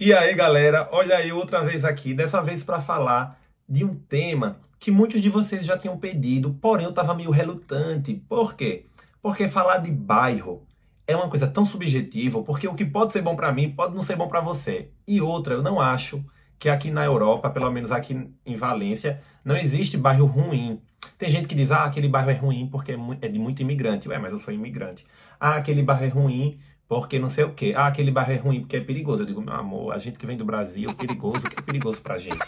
E aí, galera, olha eu outra vez aqui, dessa vez para falar de um tema que muitos de vocês já tinham pedido, porém eu estava meio relutante. Por quê? Porque falar de bairro é uma coisa tão subjetiva, porque o que pode ser bom para mim pode não ser bom para você. E outra, eu não acho que aqui na Europa, pelo menos aqui em Valência, não existe bairro ruim. Tem gente que diz, ah, aquele bairro é ruim porque é, é de muito imigrante. Ué, mas eu sou imigrante. Ah, aquele bairro é ruim porque não sei o quê. Ah, aquele bairro é ruim porque é perigoso. Eu digo, meu amor, a gente que vem do Brasil, perigoso, o que é perigoso pra gente?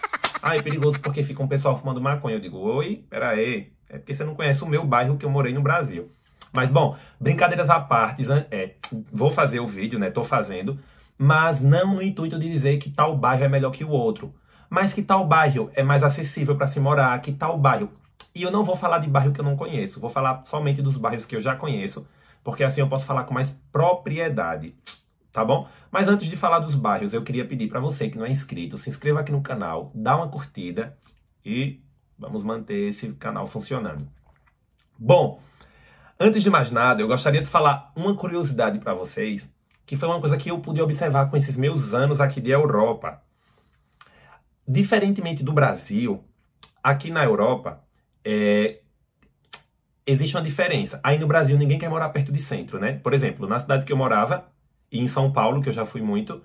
Ah, é perigoso porque fica um pessoal fumando maconha. Eu digo, oi, peraí, é porque você não conhece o meu bairro que eu morei no Brasil. Mas, bom, brincadeiras à parte, é, vou fazer o vídeo, né, tô fazendo, mas não no intuito de dizer que tal bairro é melhor que o outro. Mas que tal bairro é mais acessível para se morar, que tal bairro... E eu não vou falar de bairro que eu não conheço, vou falar somente dos bairros que eu já conheço, porque assim eu posso falar com mais propriedade, tá bom? Mas antes de falar dos bairros, eu queria pedir para você que não é inscrito, se inscreva aqui no canal, dá uma curtida e vamos manter esse canal funcionando. Bom, antes de mais nada, eu gostaria de falar uma curiosidade para vocês, que foi uma coisa que eu pude observar com esses meus anos aqui de Europa. Diferentemente do Brasil, aqui na Europa, é, existe uma diferença. Aí no Brasil ninguém quer morar perto de centro, né? Por exemplo, na cidade que eu morava, e em São Paulo, que eu já fui muito,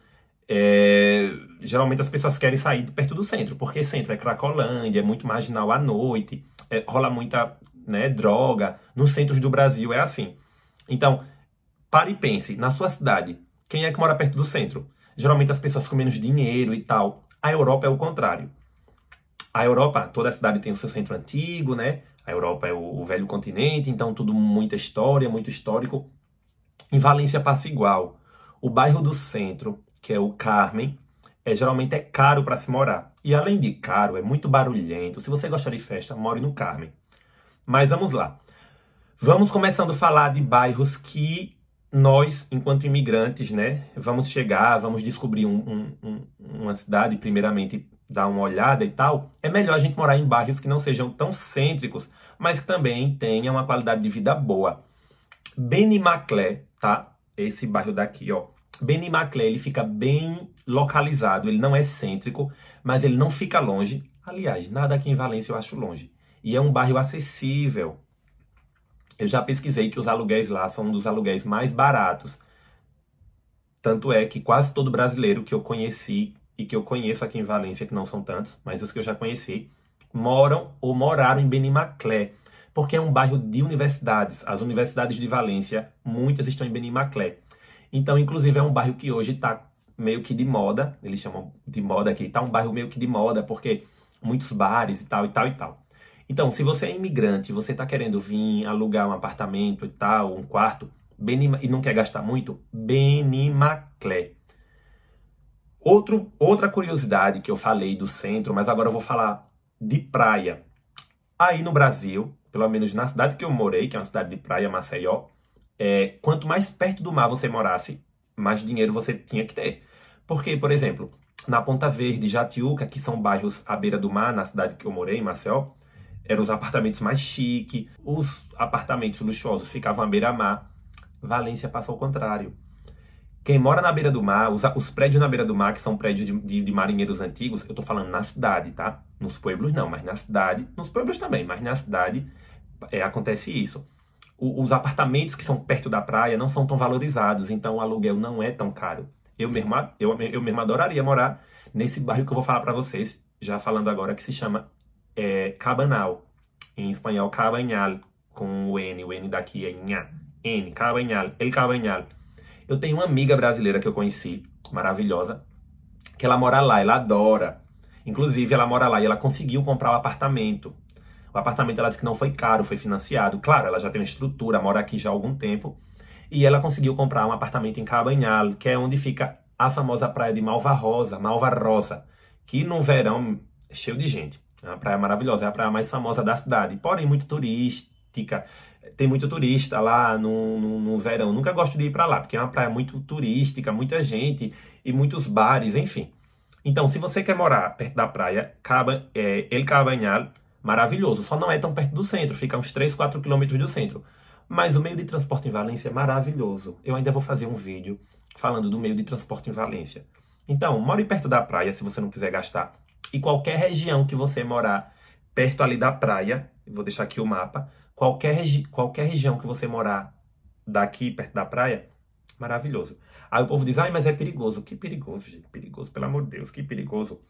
é... geralmente as pessoas querem sair perto do centro, porque centro é Cracolândia, é muito marginal à noite, é... rola muita né, droga. Nos centros do Brasil é assim. Então, pare e pense, na sua cidade, quem é que mora perto do centro? Geralmente as pessoas com menos dinheiro e tal. A Europa é o contrário. A Europa, toda a cidade tem o seu centro antigo, né? A Europa é o, o velho continente, então tudo muita história, muito histórico. Em Valência passa igual. O bairro do centro, que é o Carmen, é, geralmente é caro para se morar. E além de caro, é muito barulhento. Se você gostar de festa, more no Carmen. Mas vamos lá. Vamos começando a falar de bairros que nós, enquanto imigrantes, né, vamos chegar, vamos descobrir um, um, um, uma cidade, primeiramente dar uma olhada e tal, é melhor a gente morar em bairros que não sejam tão cêntricos, mas que também tenham uma qualidade de vida boa. Benimaclé, tá? Esse bairro daqui, ó. Benimaclé, ele fica bem localizado, ele não é cêntrico, mas ele não fica longe. Aliás, nada aqui em Valência eu acho longe. E é um bairro acessível. Eu já pesquisei que os aluguéis lá são um dos aluguéis mais baratos. Tanto é que quase todo brasileiro que eu conheci e que eu conheço aqui em Valência, que não são tantos, mas os que eu já conheci, moram ou moraram em Benimaclé, porque é um bairro de universidades. As universidades de Valência, muitas estão em Benimaclé. Então, inclusive, é um bairro que hoje está meio que de moda, eles chamam de moda aqui, está um bairro meio que de moda, porque muitos bares e tal, e tal, e tal. Então, se você é imigrante, você está querendo vir alugar um apartamento e tal, um quarto, Benima, e não quer gastar muito, Benimaclé. Outro, outra curiosidade que eu falei do centro, mas agora eu vou falar de praia. Aí no Brasil, pelo menos na cidade que eu morei, que é uma cidade de praia, Maceió, é, quanto mais perto do mar você morasse, mais dinheiro você tinha que ter. Porque, por exemplo, na Ponta Verde, Jatiuca, que são bairros à beira do mar, na cidade que eu morei, Maceió, eram os apartamentos mais chiques, os apartamentos luxuosos ficavam à beira-mar. Valência passa ao contrário. Quem mora na beira do mar, os, os prédios na beira do mar, que são prédios de, de, de marinheiros antigos, eu estou falando na cidade, tá? Nos pueblos não, mas na cidade, nos pueblos também, mas na cidade é, acontece isso. O, os apartamentos que são perto da praia não são tão valorizados, então o aluguel não é tão caro. Eu mesmo, eu, eu mesmo adoraria morar nesse bairro que eu vou falar para vocês, já falando agora, que se chama é, Cabanal. Em espanhol, Cabanal, com o N. O N daqui é Nha. N, Cabanal, El Cabanal. Eu tenho uma amiga brasileira que eu conheci, maravilhosa, que ela mora lá, ela adora. Inclusive, ela mora lá e ela conseguiu comprar o um apartamento. O apartamento ela disse que não foi caro, foi financiado. Claro, ela já tem uma estrutura, mora aqui já há algum tempo. E ela conseguiu comprar um apartamento em Cabanhal, que é onde fica a famosa praia de Malva Rosa, Malva Rosa, que no verão é cheio de gente. É uma praia maravilhosa, é a praia mais famosa da cidade, porém muito turística tem muito turista lá no, no, no verão. Nunca gosto de ir para lá, porque é uma praia muito turística, muita gente e muitos bares, enfim. Então, se você quer morar perto da praia, Caba, é, El Cabanhal, maravilhoso. Só não é tão perto do centro, fica uns 3, 4 quilômetros do centro. Mas o meio de transporte em Valência é maravilhoso. Eu ainda vou fazer um vídeo falando do meio de transporte em Valência. Então, more perto da praia se você não quiser gastar. E qualquer região que você morar perto ali da praia, vou deixar aqui o mapa, Qualquer, regi qualquer região que você morar daqui, perto da praia, maravilhoso. Aí o povo diz, ai, mas é perigoso. Que perigoso, gente, perigoso, pelo amor de Deus, que perigoso.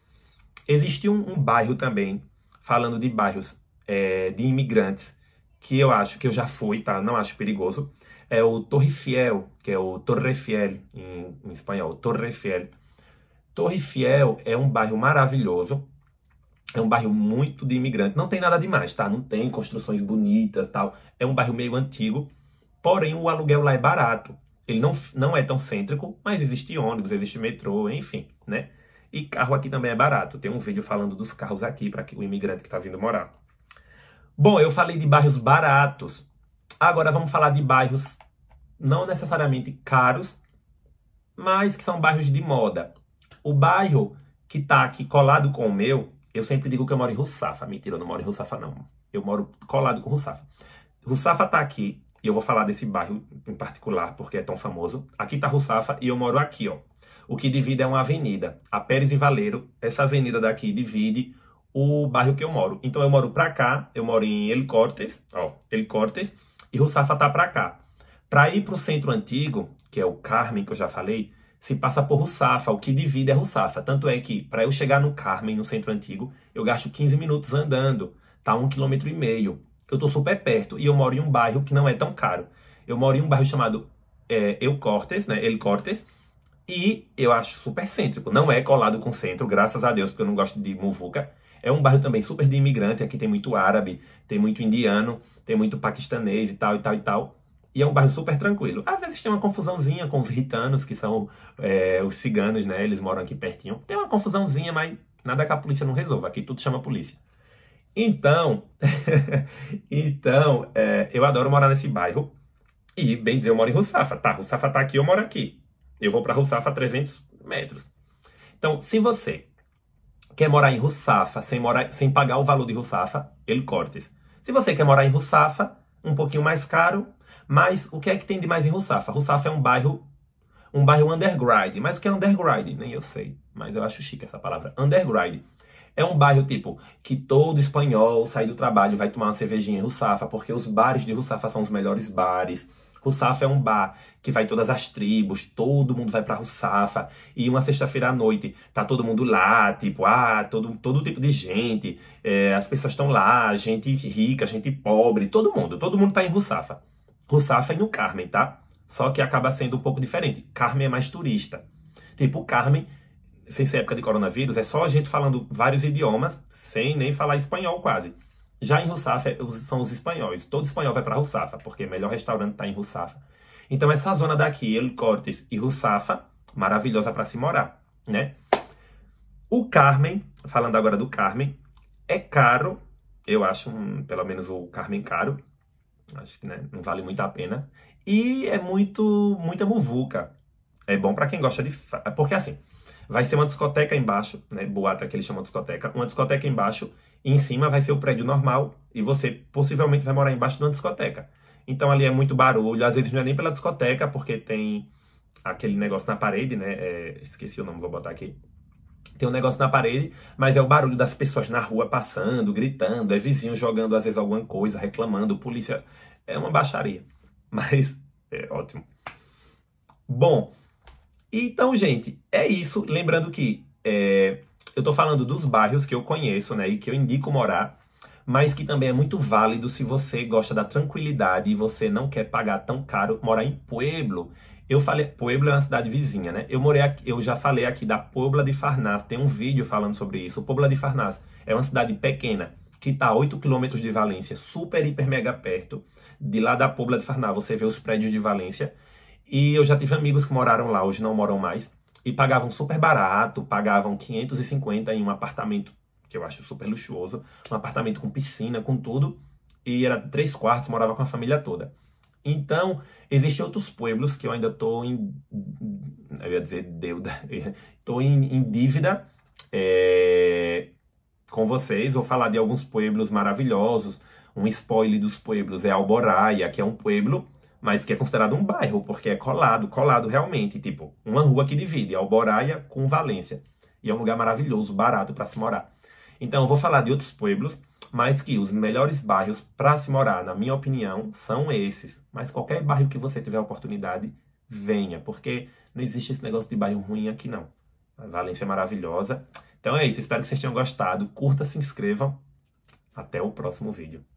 Existe um, um bairro também, falando de bairros é, de imigrantes, que eu acho, que eu já fui, tá? Não acho perigoso. É o Torre Fiel, que é o Torre Fiel em, em espanhol, Torre Fiel. Torre Fiel é um bairro maravilhoso, é um bairro muito de imigrante. Não tem nada demais, tá? Não tem construções bonitas tal. É um bairro meio antigo. Porém, o aluguel lá é barato. Ele não, não é tão cêntrico, mas existe ônibus, existe metrô, enfim, né? E carro aqui também é barato. Tem um vídeo falando dos carros aqui para o imigrante que está vindo morar. Bom, eu falei de bairros baratos. Agora vamos falar de bairros não necessariamente caros, mas que são bairros de moda. O bairro que está aqui colado com o meu, eu sempre digo que eu moro em Russafa. Mentira, eu não moro em Russafa, não. Eu moro colado com Russafa. Russafa tá aqui, e eu vou falar desse bairro em particular, porque é tão famoso. Aqui tá Russafa e eu moro aqui, ó. O que divide é uma avenida, a Pérez e Valeiro. Essa avenida daqui divide o bairro que eu moro. Então eu moro pra cá, eu moro em El Cortes, ó, El Cortes, e Russafa tá pra cá. Pra ir pro centro antigo, que é o Carmen, que eu já falei, se passa por Russafa, o que divide é Russafa. Tanto é que, para eu chegar no Carmen, no centro antigo, eu gasto 15 minutos andando, tá? Um quilômetro e meio. Eu tô super perto e eu moro em um bairro que não é tão caro. Eu moro em um bairro chamado é, Eu Cortes, né? El Cortes. E eu acho super cêntrico. Não é colado com centro, graças a Deus, porque eu não gosto de muvuca. É um bairro também super de imigrante. Aqui tem muito árabe, tem muito indiano, tem muito paquistanês e tal, e tal, e tal. E é um bairro super tranquilo. Às vezes tem uma confusãozinha com os ritanos, que são é, os ciganos, né? Eles moram aqui pertinho. Tem uma confusãozinha, mas nada que a polícia não resolva. Aqui tudo chama polícia. Então, então é, eu adoro morar nesse bairro. E, bem dizer, eu moro em Russafa. Tá, Russafa tá aqui, eu moro aqui. Eu vou para Russafa 300 metros. Então, se você quer morar em Russafa sem, morar, sem pagar o valor de Russafa, ele cortes. Se você quer morar em Russafa, um pouquinho mais caro, mas o que é que tem de mais em Russafa? Russafa é um bairro um bairro underground. Mas o que é underground? Nem eu sei, mas eu acho chique essa palavra. Underground. É um bairro tipo que todo espanhol sai do trabalho vai tomar uma cervejinha em Russafa, porque os bares de Russafa são os melhores bares. Russafa é um bar que vai todas as tribos, todo mundo vai para Russafa. E uma sexta-feira à noite tá todo mundo lá, tipo, ah, todo, todo tipo de gente. É, as pessoas estão lá, gente rica, gente pobre, todo mundo, todo mundo tá em Russafa o Safa e no Carmen, tá? Só que acaba sendo um pouco diferente. Carmen é mais turista. Tipo, o Carmen, sem ser época de coronavírus, é só a gente falando vários idiomas, sem nem falar espanhol quase. Já em Russafa é, são os espanhóis. Todo espanhol vai para Russafa, porque é o melhor restaurante está em Russafa. Então essa zona daqui, El Cortes e Russafa, maravilhosa para se morar, né? O Carmen, falando agora do Carmen, é caro. Eu acho, um, pelo menos o Carmen caro. Acho que né, não vale muito a pena. E é muito muita muvuca. É bom para quem gosta de. Porque assim, vai ser uma discoteca embaixo, né? Boata que eles chamam de discoteca. Uma discoteca embaixo, e em cima vai ser o prédio normal. E você possivelmente vai morar embaixo de uma discoteca. Então ali é muito barulho. Às vezes não é nem pela discoteca, porque tem aquele negócio na parede, né? É, esqueci o nome, vou botar aqui tem um negócio na parede, mas é o barulho das pessoas na rua passando, gritando, é vizinho jogando às vezes alguma coisa, reclamando, polícia. É uma baixaria. Mas é ótimo. Bom, então, gente, é isso. Lembrando que é, eu estou falando dos bairros que eu conheço, né, e que eu indico morar, mas que também é muito válido se você gosta da tranquilidade e você não quer pagar tão caro morar em Pueblo. Eu falei, Puebla é uma cidade vizinha, né? Eu morei aqui, eu já falei aqui da Puebla de Farnaz, tem um vídeo falando sobre isso. Puebla de Farnaz é uma cidade pequena que está a 8 quilômetros de Valência, super, hiper, mega perto. De lá da Puebla de Farnaz, você vê os prédios de Valência. E eu já tive amigos que moraram lá, hoje não moram mais, e pagavam super barato, pagavam 550 em um apartamento que eu acho super luxuoso, um apartamento com piscina, com tudo, e era três quartos, morava com a família toda. Então, existem outros pueblos que eu ainda estou em. Eu ia dizer deuda. Estou em, em, dívida é, com vocês. Vou falar de alguns pueblos maravilhosos. Um spoiler dos pueblos é Alboraia, que é um pueblo, mas que é considerado um bairro, porque é colado, colado realmente. Tipo, uma rua que divide Alboraia com Valência. E é um lugar maravilhoso, barato para se morar. Então, eu vou falar de outros pueblos mas que os melhores bairros para se morar, na minha opinião, são esses. Mas qualquer bairro que você tiver oportunidade, venha, porque não existe esse negócio de bairro ruim aqui não. A Valência é maravilhosa. Então é isso, espero que vocês tenham gostado. Curta, se inscrevam. Até o próximo vídeo.